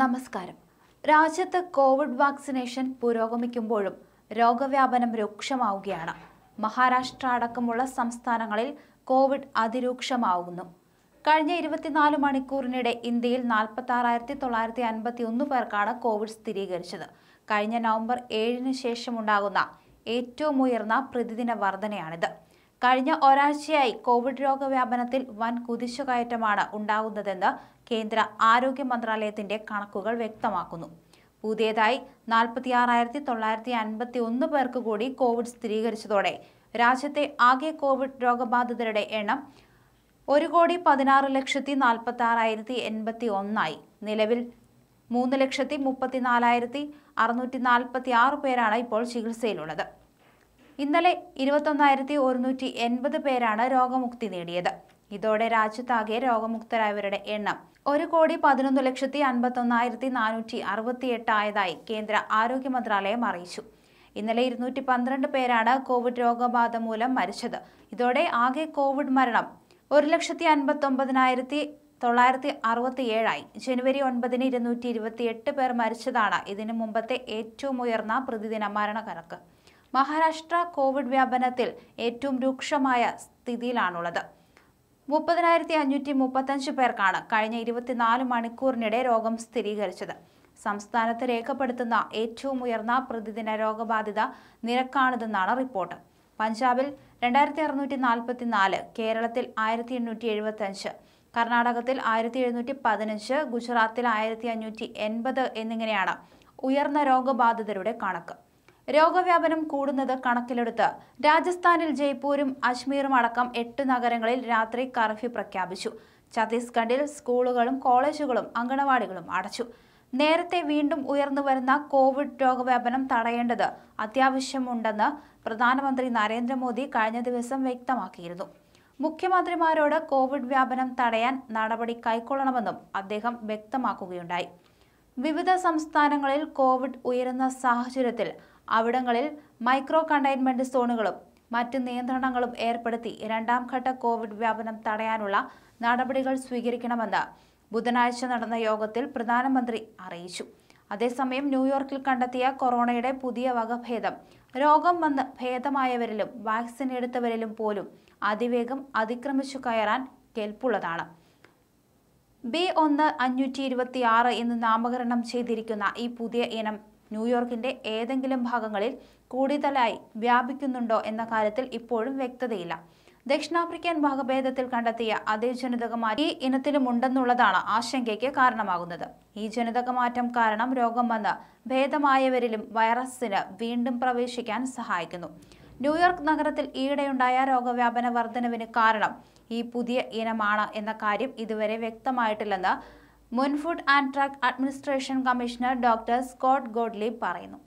നമസ്കാരം രാജ്യത്ത് Covid vaccination പുരോഗമിക്കുമ്പോഴും രോഗവ്യാപനം രൂക്ഷമാവുകയാണ് മഹാരാഷ്ട്ര അടക്കമുള്ള സംസ്ഥാനങ്ങളിൽ കോവിഡ് അതിരൂക്ഷമാവുന്നു കഴിഞ്ഞ ഇരുപത്തിനാല് മണിക്കൂറിനിടെ ഇന്ത്യയിൽ നാൽപ്പത്തി ആറായിരത്തി തൊള്ളായിരത്തി അൻപത്തി ഒന്ന് പേർക്കാണ് കോവിഡ് സ്ഥിരീകരിച്ചത് കഴിഞ്ഞ നവംബർ ഏഴിന് ശേഷമുണ്ടാകുന്ന ഏറ്റവും ഉയർന്ന പ്രതിദിന വർധനയാണിത് കഴിഞ്ഞ ഒരാഴ്ചയായി കോവിഡ് രോഗവ്യാപനത്തിൽ വൻ കുതിച്ചുകയറ്റമാണ് ഉണ്ടാകുന്നതെന്ന് കേന്ദ്ര ആരോഗ്യ മന്ത്രാലയത്തിന്റെ കണക്കുകൾ വ്യക്തമാക്കുന്നു പുതിയതായി നാൽപ്പത്തി ആറായിരത്തി തൊള്ളായിരത്തി അൻപത്തി ഒന്ന് പേർക്ക് കൂടി കോവിഡ് സ്ഥിരീകരിച്ചതോടെ രാജ്യത്തെ ആകെ കോവിഡ് രോഗബാധിതരുടെ എണ്ണം ഒരു കോടി പതിനാറ് ലക്ഷത്തി നാൽപ്പത്തി ആറായിരത്തി എൺപത്തി ഒന്നായി നിലവിൽ മൂന്ന് ലക്ഷത്തി മുപ്പത്തി നാലായിരത്തി അറുന്നൂറ്റി നാൽപ്പത്തി ആറ് പേരാണ് ഇപ്പോൾ ചികിത്സയിലുള്ളത് ഇന്നലെ ഇരുപത്തൊന്നായിരത്തി ഒരുന്നൂറ്റി എൺപത് പേരാണ് രോഗമുക്തി നേടിയത് ഇതോടെ രാജ്യത്താകെ രോഗമുക്തരായവരുടെ എണ്ണം ഒരു കോടി പതിനൊന്ന് ലക്ഷത്തി അൻപത്തൊന്നായിരത്തി നാനൂറ്റി അറുപത്തിയെട്ട് ആയതായി കേന്ദ്ര ആരോഗ്യ മന്ത്രാലയം അറിയിച്ചു ഇന്നലെ ഇരുന്നൂറ്റി പന്ത്രണ്ട് പേരാണ് കോവിഡ് രോഗബാധ മൂലം മരിച്ചത് ഇതോടെ ആകെ കോവിഡ് മരണം ഒരു ലക്ഷത്തി അൻപത്തൊമ്പതിനായിരത്തി തൊള്ളായിരത്തി അറുപത്തിയേഴായി ജനുവരി ഒൻപതിന് ഇരുന്നൂറ്റി ഇരുപത്തിയെട്ട് പേർ മരിച്ചതാണ് ഇതിനു മുമ്പത്തെ ഏറ്റവും ഉയർന്ന പ്രതിദിന മരണ കണക്ക് മഹാരാഷ്ട്ര കോവിഡ് വ്യാപനത്തിൽ ഏറ്റവും രൂക്ഷമായ സ്ഥിതിയിലാണുള്ളത് മുപ്പതിനായിരത്തി അഞ്ഞൂറ്റി മുപ്പത്തഞ്ച് പേർക്കാണ് കഴിഞ്ഞ ഇരുപത്തിനാല് മണിക്കൂറിനിടെ രോഗം സ്ഥിരീകരിച്ചത് സംസ്ഥാനത്ത് രേഖപ്പെടുത്തുന്ന ഏറ്റവും ഉയർന്ന പ്രതിദിന രോഗബാധിത നിരക്കാണിതെന്നാണ് റിപ്പോർട്ട് പഞ്ചാബിൽ രണ്ടായിരത്തി അറുന്നൂറ്റി നാൽപ്പത്തി നാല് കേരളത്തിൽ ആയിരത്തി എണ്ണൂറ്റി എഴുപത്തഞ്ച് കർണാടകത്തിൽ ആയിരത്തി എഴുന്നൂറ്റി പതിനഞ്ച് ഗുജറാത്തിൽ ആയിരത്തി അഞ്ഞൂറ്റി എൺപത് എന്നിങ്ങനെയാണ് ഉയർന്ന രോഗബാധിതരുടെ കണക്ക് രോഗവ്യാപനം കൂടുന്നത് കണക്കിലെടുത്ത് രാജസ്ഥാനിൽ ജയ്പൂരും അജ്മീറും അടക്കം എട്ട് നഗരങ്ങളിൽ രാത്രി കർഫ്യൂ പ്രഖ്യാപിച്ചു ഛത്തീസ്ഗഡിൽ സ്കൂളുകളും കോളേജുകളും അങ്കണവാടികളും അടച്ചു നേരത്തെ വീണ്ടും ഉയർന്നു വരുന്ന കോവിഡ് രോഗവ്യാപനം തടയേണ്ടത് അത്യാവശ്യമുണ്ടെന്ന് പ്രധാനമന്ത്രി നരേന്ദ്രമോദി കഴിഞ്ഞ ദിവസം വ്യക്തമാക്കിയിരുന്നു മുഖ്യമന്ത്രിമാരോട് കോവിഡ് വ്യാപനം തടയാൻ നടപടി കൈക്കൊള്ളണമെന്നും അദ്ദേഹം വ്യക്തമാക്കുകയുണ്ടായി വിവിധ സംസ്ഥാനങ്ങളിൽ കോവിഡ് ഉയരുന്ന സാഹചര്യത്തിൽ അവിടങ്ങളിൽ മൈക്രോ കണ്ടെയ്ൻമെന്റ് സോണുകളും മറ്റ് നിയന്ത്രണങ്ങളും ഏർപ്പെടുത്തി രണ്ടാം ഘട്ട കോവിഡ് വ്യാപനം തടയാനുള്ള നടപടികൾ സ്വീകരിക്കണമെന്ന് ബുധനാഴ്ച നടന്ന യോഗത്തിൽ പ്രധാനമന്ത്രി അറിയിച്ചു അതേസമയം ന്യൂയോർക്കിൽ കണ്ടെത്തിയ കൊറോണയുടെ പുതിയ വകഭേദം രോഗം വന്ന് ഭേദമായവരിലും വാക്സിൻ എടുത്തവരിലും പോലും അതിവേഗം അതിക്രമിച്ചു കയറാൻ കെൽപ്പുള്ളതാണ് ബി ഒന്ന് അഞ്ഞൂറ്റി ഇരുപത്തി ആറ് എന്ന് നാമകരണം ചെയ്തിരിക്കുന്ന ഈ പുതിയ ഇനം ന്യൂയോർക്കിന്റെ ഏതെങ്കിലും ഭാഗങ്ങളിൽ കൂടുതലായി വ്യാപിക്കുന്നുണ്ടോ എന്ന കാര്യത്തിൽ ഇപ്പോഴും വ്യക്തതയില്ല ദക്ഷിണാഫ്രിക്കൻ ഭാഗഭേദത്തിൽ കണ്ടെത്തിയ അതേ ജനിതകമാറ്റം ഈ ഇനത്തിലും ഉണ്ടെന്നുള്ളതാണ് ആശങ്കയ്ക്ക് കാരണമാകുന്നത് ഈ ജനിതകമാറ്റം കാരണം രോഗം വന്ന് ഭേദമായവരിലും വൈറസിന് വീണ്ടും പ്രവേശിക്കാൻ സഹായിക്കുന്നു ന്യൂയോർക്ക് നഗരത്തിൽ ഈയിടെയുണ്ടായ രോഗവ്യാപന വർധനവിന് കാരണം ഈ പുതിയ ഇനമാണ് എന്ന കാര്യം ഇതുവരെ വ്യക്തമായിട്ടില്ലെന്ന് മുൻ food and drug administration commissioner doctor Scott Gottlieb പറയുന്നു